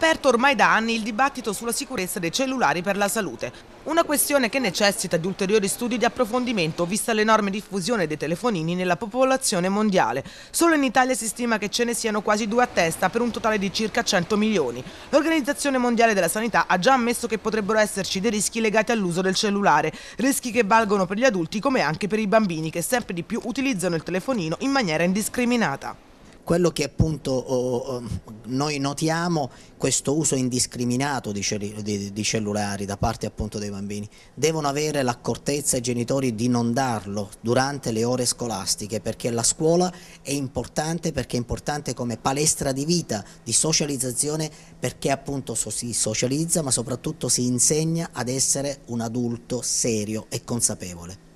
aperto ormai da anni il dibattito sulla sicurezza dei cellulari per la salute, una questione che necessita di ulteriori studi di approfondimento vista l'enorme diffusione dei telefonini nella popolazione mondiale. Solo in Italia si stima che ce ne siano quasi due a testa per un totale di circa 100 milioni. L'Organizzazione Mondiale della Sanità ha già ammesso che potrebbero esserci dei rischi legati all'uso del cellulare, rischi che valgono per gli adulti come anche per i bambini che sempre di più utilizzano il telefonino in maniera indiscriminata. Quello che appunto oh, oh, noi notiamo, questo uso indiscriminato di, cellulari da parte appunto dei bambini, devono avere l'accortezza i genitori di non darlo durante le ore scolastiche perché la scuola è importante, perché è importante come palestra di vita, di socializzazione, perché appunto si socializza ma soprattutto si insegna ad essere un adulto serio e consapevole.